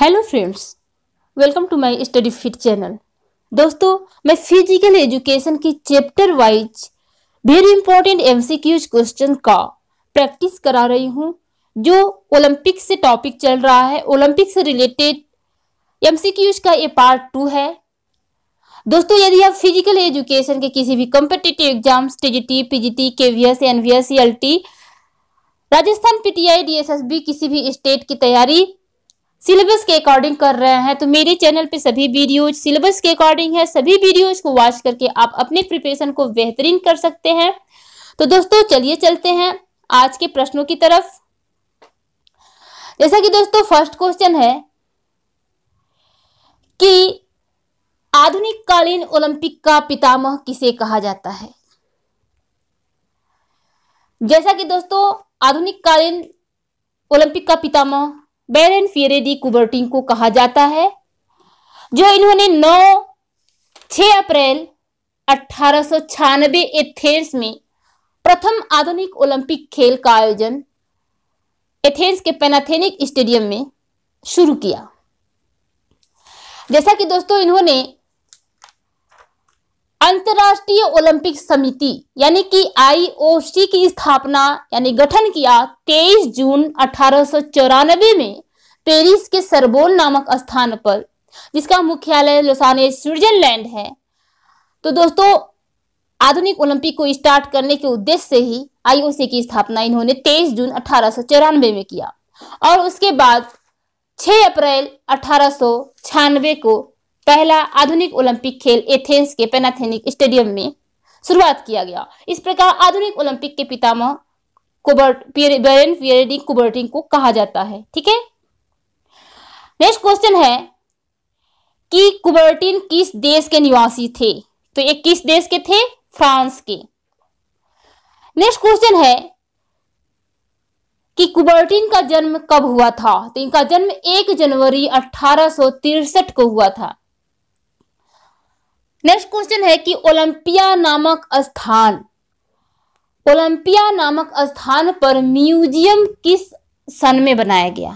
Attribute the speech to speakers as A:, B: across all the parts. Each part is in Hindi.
A: hello friends welcome to my study fit channel दोस्तों मैं फिजिकल एजुकेशन की chapter wise very important MCQs question का प्रैक्टिस करा रही हूं जो ओलंपिक से टॉपिक चल रहा है ओलंपिक से रिलेटेड एमसीक्यूज का ये पार्ट टू है दोस्तों यदि आप फिजिकल एजुकेशन के किसी भी competitive exam TGT PGT KVS NVS LT Rajasthan PTI DSSB किसी भी स्टेट की तैयारी सिलेबस के अकॉर्डिंग कर रहे हैं तो मेरे चैनल पे सभी वीडियोज सिलेबस के अकॉर्डिंग है सभी वीडियोज को वॉच करके आप अपने प्रिपरेशन को बेहतरीन कर सकते हैं तो दोस्तों चलिए चलते हैं आज के प्रश्नों की तरफ जैसा कि दोस्तों फर्स्ट क्वेश्चन है कि आधुनिक कालीन ओलंपिक का पितामह किसे कहा जाता है जैसा कि दोस्तों आधुनिक कालीन ओलंपिक का पितामह बैरन फियरे डी कुबर्टिन को कहा जाता है जो इन्होंने 9 6 अप्रैल अठारह एथेंस में प्रथम आधुनिक ओलंपिक खेल का आयोजन एथेंस के पेनाथेनिक स्टेडियम में शुरू किया जैसा कि दोस्तों इन्होंने अंतरराष्ट्रीय ओलंपिक समिति यानी कि आईओसी की स्थापना यानी गठन किया 23 जून अठारह में पेरिस के सरबोल नामक स्थान पर जिसका मुख्यालय लोसाने स्विट्जरलैंड है तो दोस्तों आधुनिक ओलंपिक को स्टार्ट करने के उद्देश्य से ही आईओसी की स्थापना इन्होंने 23 जून अठारह में किया और उसके बाद 6 अप्रैल अठारह को पहला आधुनिक ओलंपिक खेल एथेंस के पेनाथेनिक स्टेडियम में शुरुआत किया गया इस प्रकार आधुनिक ओलंपिक के पितामह कुबर्ट बेरन पियरिंग कुबर्टिंग को कहा जाता है ठीक है नेक्स्ट क्वेश्चन है कि कुबर्टिन किस देश के निवासी थे तो ये किस देश के थे फ्रांस के नेक्स्ट क्वेश्चन है कि कुबर्टिन का जन्म कब हुआ था तो इनका जन्म 1 जनवरी अठारह को हुआ था नेक्स्ट क्वेश्चन है कि ओलंपिया नामक स्थान ओलंपिया नामक स्थान पर म्यूजियम किस सन में बनाया गया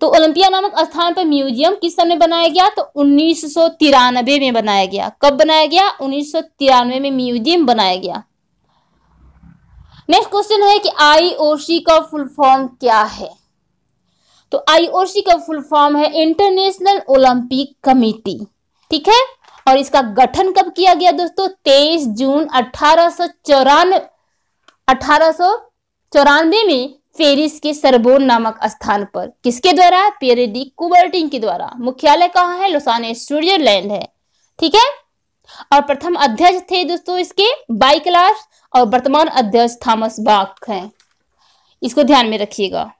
A: तो ओलंपिया नामक स्थान पर म्यूजियम किस सन में बनाया गया तो उन्नीस में बनाया गया कब बनाया गया उन्नीस में म्यूजियम बनाया गया नेक्स्ट क्वेश्चन है कि आईओसी का फुल फॉर्म क्या है तो आईओसी का फुल फॉर्म है इंटरनेशनल ओलंपिक कमेटी ठीक है और इसका गठन कब किया गया दोस्तों तेईस जून अठारह सौ चौरानवे में पेरिस के सरबोन नामक स्थान पर किसके द्वारा पेरेडी कुबर्टिंग के द्वारा मुख्यालय कहाँ है लोसाने स्विट्जरलैंड है ठीक है और प्रथम अध्यक्ष थे दोस्तों इसके बाइकलास और वर्तमान अध्यक्ष थॉमस बाक हैं इसको ध्यान में रखिएगा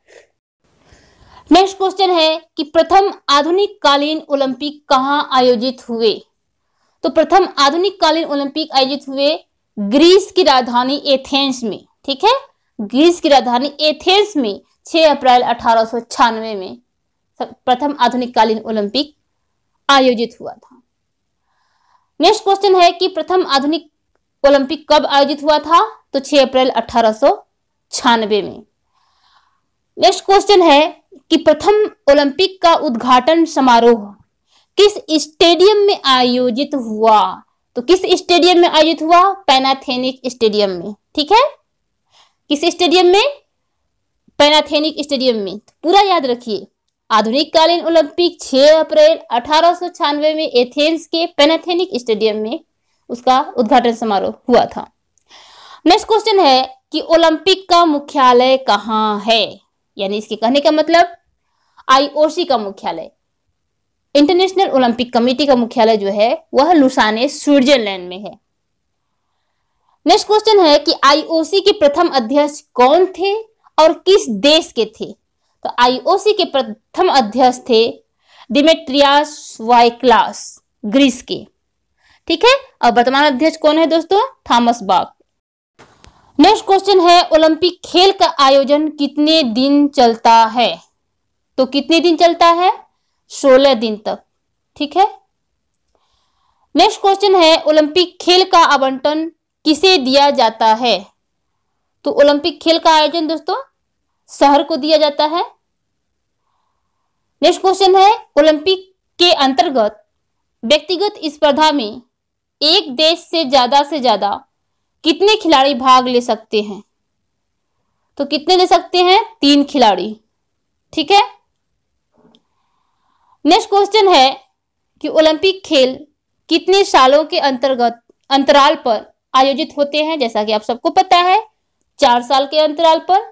A: नेक्स्ट क्वेश्चन है कि प्रथम आधुनिक कालीन ओलंपिक कहाँ आयोजित हुए तो प्रथम आधुनिक कालीन ओलंपिक आयोजित हुए ग्रीस की राजधानी एथेंस में ठीक है ग्रीस की राजधानी एथेंस में 6 अप्रैल अठारह में प्रथम आधुनिक कालीन ओलंपिक आयोजित हुआ था नेक्स्ट क्वेश्चन है कि प्रथम आधुनिक ओलंपिक कब आयोजित हुआ था तो 6 अप्रैल अठारह में नेक्स्ट क्वेश्चन है की प्रथम ओलंपिक का उद्घाटन समारोह किस स्टेडियम में आयोजित हुआ तो किस स्टेडियम में आयोजित हुआ पैनाथेनिक स्टेडियम में ठीक है किस स्टेडियम में पैनाथेनिक स्टेडियम में तो पूरा याद रखिए आधुनिक कालीन ओलंपिक 6 अप्रैल अठारह में एथेंस के पैनाथेनिक स्टेडियम में उसका उद्घाटन समारोह हुआ था नेक्स्ट क्वेश्चन है कि ओलंपिक का मुख्यालय कहाँ है यानी इसके कहने का मतलब आईओसी का मुख्यालय इंटरनेशनल ओलंपिक कमेटी का मुख्यालय जो है वह लुसाने स्विट्जरलैंड में है नेक्स्ट क्वेश्चन है कि आईओसी के प्रथम अध्यक्ष कौन थे और किस देश के थे तो आईओसी के प्रथम अध्यक्ष थे डिमेट्रियास वाइक्लास ग्रीस के ठीक है और वर्तमान अध्यक्ष कौन है दोस्तों थॉमस बाग नेक्स्ट क्वेश्चन है ओलंपिक खेल का आयोजन कितने दिन चलता है तो कितने दिन चलता है सोलह दिन तक ठीक है नेक्स्ट क्वेश्चन है ओलंपिक खेल का आवंटन किसे दिया जाता है तो ओलंपिक खेल का आयोजन दोस्तों शहर को दिया जाता है नेक्स्ट क्वेश्चन है ओलंपिक के अंतर्गत व्यक्तिगत स्पर्धा में एक देश से ज्यादा से ज्यादा कितने खिलाड़ी भाग ले सकते हैं तो कितने ले सकते हैं तीन खिलाड़ी ठीक है नेक्स्ट क्वेश्चन है कि ओलंपिक खेल कितने सालों के अंतर्गत अंतराल पर आयोजित होते हैं जैसा कि आप सबको पता है चार साल के अंतराल पर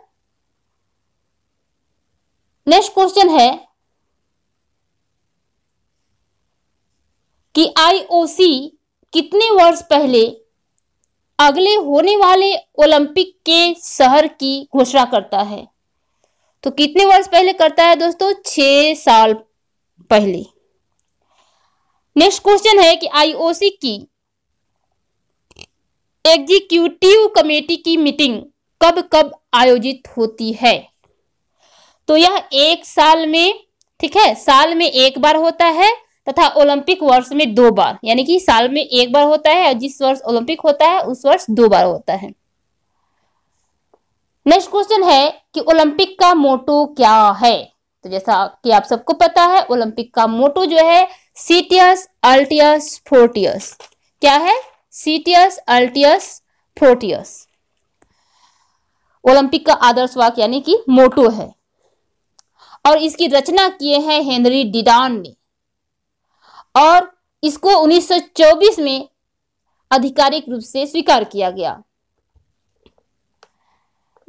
A: नेक्स्ट क्वेश्चन है कि आईओसी कितने वर्ष पहले अगले होने वाले ओलंपिक के शहर की घोषणा करता है तो कितने वर्ष पहले करता है दोस्तों छह साल पहले नेक्स्ट क्वेश्चन है कि आईओसी की एग्जीक्यूटिव कमेटी की मीटिंग कब कब आयोजित होती है तो यह एक साल में ठीक है साल में एक बार होता है तथा ओलंपिक वर्ष में दो बार यानी कि साल में एक बार होता है और जिस वर्ष ओलंपिक होता है उस वर्ष दो बार होता है नेक्स्ट क्वेश्चन है कि ओलंपिक का मोटो क्या है तो जैसा कि आप सबको पता है ओलंपिक का मोटो जो है सीटियस अल्टियस फोर्टियस क्या है सीटियस अल्टियस फोर्टियस ओलंपिक का आदर्श वाक यानी कि मोटो है और इसकी रचना किए हैं हेनरी डिडान ने और इसको 1924 में आधिकारिक रूप से स्वीकार किया गया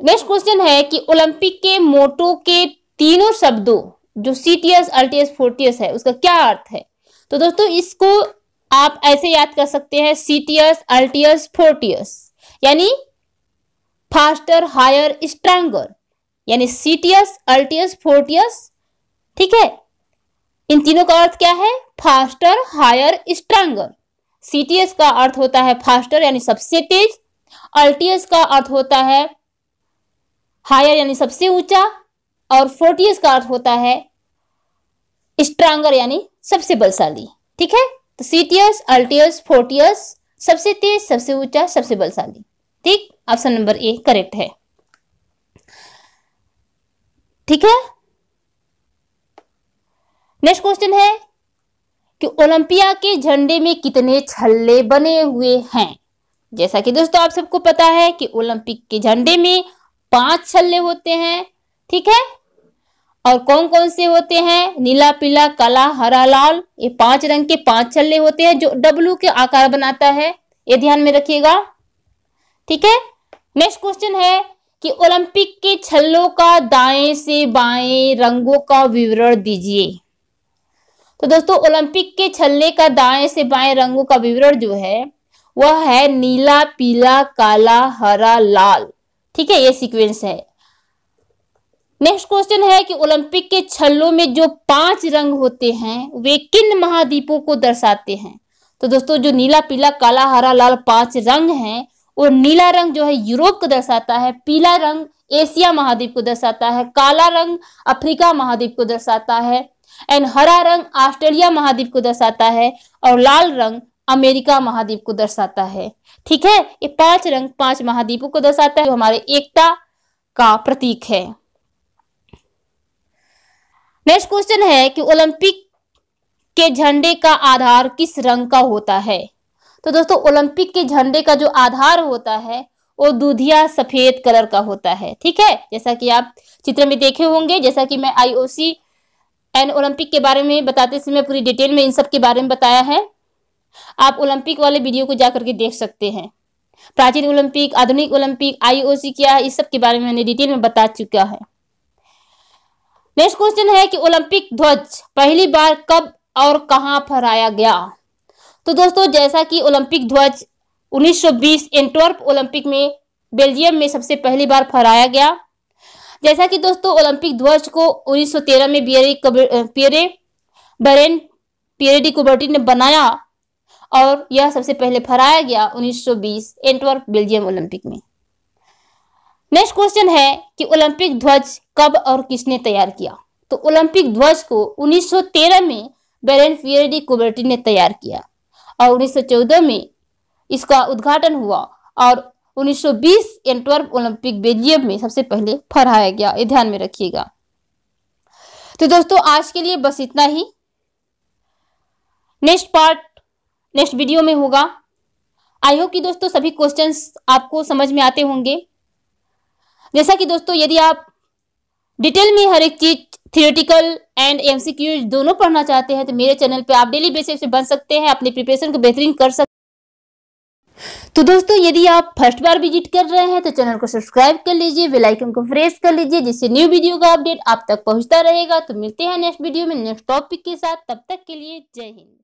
A: नेक्स्ट क्वेश्चन है कि ओलंपिक के मोटो के तीनों शब्दों जो सीटीएस अल्टीएस एस फोर्टीएस है उसका क्या अर्थ है तो दोस्तों इसको आप ऐसे याद कर सकते हैं सीटीएस अल्टीएस फोर्टीएस यानी फास्टर हायर स्ट्रांगर यानी सीटीएस अल्टीएस फोर्टीएस ठीक है इन तीनों का अर्थ क्या है फास्टर हायर स्ट्रांगर सीटीएस का अर्थ होता है फास्टर यानी सबसे तेज अल्टीएस का अर्थ होता है हायर यानी सबसे ऊंचा और फोर्टीएस का अर्थ होता है स्ट्रांगर यानी सबसे बलशाली ठीक है तो सीटीएस अल्टीएस फोर्टीएस सबसे तेज सबसे ऊंचा सबसे बलशाली ठीक ऑप्शन नंबर ए करेक्ट है ठीक है नेक्स्ट क्वेश्चन है कि ओलंपिया के झंडे में कितने छल्ले बने हुए हैं जैसा कि दोस्तों आप सबको पता है कि ओलंपिक के झंडे में पांच छल्ले होते हैं ठीक है और कौन कौन से होते हैं नीला पीला काला हरा लाल ये पांच रंग के पांच छल्ले होते हैं जो डब्लू के आकार बनाता है ये ध्यान में रखिएगा ठीक है नेक्स्ट क्वेश्चन है कि ओलंपिक के छल्लों का दाएं से बाएं रंगों का विवरण दीजिए तो दोस्तों ओलंपिक के छल्ले का दाएं से बाएं रंगों का विवरण जो है वह है नीला पीला काला हरा लाल ठीक है ये सीक्वेंस है नेक्स्ट क्वेश्चन है कि ओलंपिक के छल्लों में जो पांच रंग होते हैं वे किन महाद्वीपों को दर्शाते हैं तो दोस्तों जो नीला पीला काला हरा लाल पांच रंग हैं और नीला रंग जो है यूरोप को दर्शाता है पीला रंग एशिया महाद्वीप को दर्शाता है काला रंग अफ्रीका महाद्वीप को दर्शाता है एंड हरा रंग ऑस्ट्रेलिया महाद्वीप को दर्शाता है और लाल रंग अमेरिका महाद्वीप को दर्शाता है ठीक है ये पांच रंग पांच महाद्वीपों को दर्शाता है जो हमारे एकता का प्रतीक है नेक्स्ट क्वेश्चन है कि ओलंपिक के झंडे का आधार किस रंग का होता है तो दोस्तों ओलंपिक के झंडे का जो आधार होता है वो दूधिया सफेद कलर का होता है ठीक है जैसा कि आप चित्र में देखे होंगे जैसा कि मैं आईओसी एंड ओलंपिक के बारे में बताते समय पूरी डिटेल में इन सब के बारे में बताया है आप ओलंपिक वाले वीडियो को जाकर के देख सकते हैं प्राचीन ओलंपिक आधुनिक ओलंपिक आईओसी क्या है इस सब के बारे में मैंने डिटेल में बता चुका है नेक्स्ट क्वेश्चन है कि ओलंपिक ध्वज पहली बार कब और कहाँ फहराया गया तो दोस्तों जैसा कि ओलंपिक ध्वज 1920 सौ ओलंपिक में बेल्जियम में सबसे पहली बार फहराया गया जैसा कि दोस्तों ओलंपिक ध्वज को 1913 में बियरे Pierre Baron Pierre de Coubertin ने बनाया और यह सबसे पहले फहराया गया 1920 सौ एंटवर्क बेल्जियम ओलंपिक में नेक्स्ट क्वेश्चन है कि ओलंपिक ध्वज कब और किसने तैयार किया तो ओलंपिक ध्वज को 1913 में बेरेन पियरे डी कुबर्टी ने तैयार किया और 1914 में इसका उद्घाटन हुआ और 1920 सौ ओलंपिक बेल्जियम में सबसे पहले फहराया गया ये ध्यान में रखिएगा तो दोस्तों आज के लिए बस इतना ही नेक्स्ट पार्ट नेक्स्ट वीडियो में होगा आई होप कि दोस्तों सभी क्वेश्चंस आपको समझ में आते होंगे जैसा कि दोस्तों यदि आप डिटेल में हर एक चीज थियोरटिकल एंड एमसीक्यू दोनों पढ़ना चाहते हैं तो मेरे चैनल पे आप डेली बेसिस से बन सकते हैं अपने प्रिपरेशन को बेहतरीन कर सकते तो दोस्तों यदि आप फर्स्ट बार विजिट कर रहे हैं तो चैनल को सब्सक्राइब कर लीजिए बेल आइकन को प्रेस कर लीजिए जिससे न्यू वीडियो का अपडेट आप तक पहुंचता रहेगा तो मिलते हैं नेक्स्ट वीडियो में नेक्स्ट टॉपिक के साथ तब तक के लिए जय हिंद